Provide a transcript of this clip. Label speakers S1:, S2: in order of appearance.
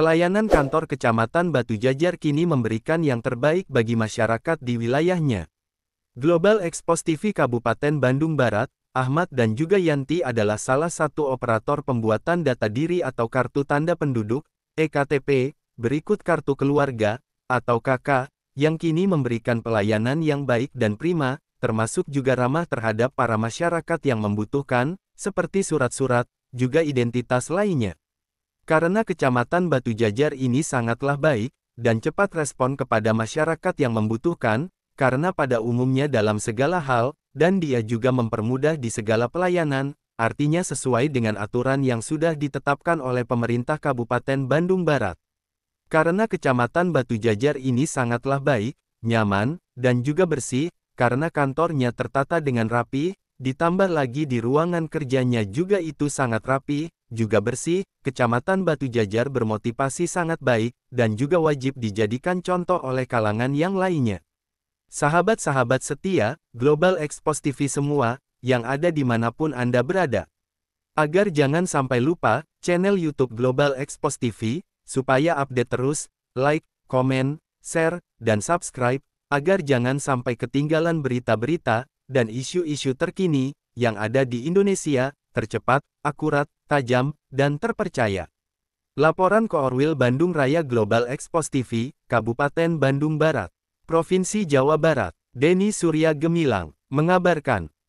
S1: Pelayanan kantor Kecamatan Batu Jajar kini memberikan yang terbaik bagi masyarakat di wilayahnya. Global Expos TV Kabupaten Bandung Barat, Ahmad dan juga Yanti adalah salah satu operator pembuatan data diri atau kartu tanda penduduk, EKTP, berikut kartu keluarga, atau KK, yang kini memberikan pelayanan yang baik dan prima, termasuk juga ramah terhadap para masyarakat yang membutuhkan, seperti surat-surat, juga identitas lainnya. Karena Kecamatan Batu Jajar ini sangatlah baik, dan cepat respon kepada masyarakat yang membutuhkan, karena pada umumnya dalam segala hal, dan dia juga mempermudah di segala pelayanan, artinya sesuai dengan aturan yang sudah ditetapkan oleh pemerintah Kabupaten Bandung Barat. Karena Kecamatan Batu Jajar ini sangatlah baik, nyaman, dan juga bersih, karena kantornya tertata dengan rapi, ditambah lagi di ruangan kerjanya juga itu sangat rapi, juga bersih, Kecamatan Batu Jajar bermotivasi sangat baik, dan juga wajib dijadikan contoh oleh kalangan yang lainnya. Sahabat-sahabat setia, Global Expos TV semua, yang ada dimanapun Anda berada. Agar jangan sampai lupa, channel YouTube Global Expos TV, supaya update terus, like, komen, share, dan subscribe, agar jangan sampai ketinggalan berita-berita, dan isu-isu terkini, yang ada di Indonesia, tercepat, akurat, tajam, dan terpercaya. Laporan Koorwil Bandung Raya Global Expos TV, Kabupaten Bandung Barat, Provinsi Jawa Barat, Denny Surya Gemilang, mengabarkan.